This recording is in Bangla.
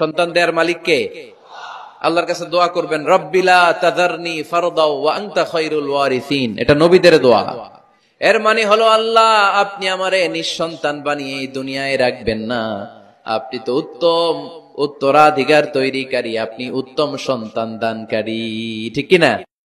সন্তান দেয়ার মালিককে আল্লাহর কাছে দোয়া করবেন রব্বিলা তাদারনি ফারদাও ওয়া আনতা খায়রুল ওয়ারিসিন এটা নবীদের দোয়া এর মানে হলো আল্লাহ আপনি আমারে নিঃসন্তান বানিয়ে দুনিয়ায় রাখবেন না আপনি তো উত্তম উত্তরাধিকার তৈরিকারী আপনি উত্তম সন্তান দানকারী ঠিক কিনা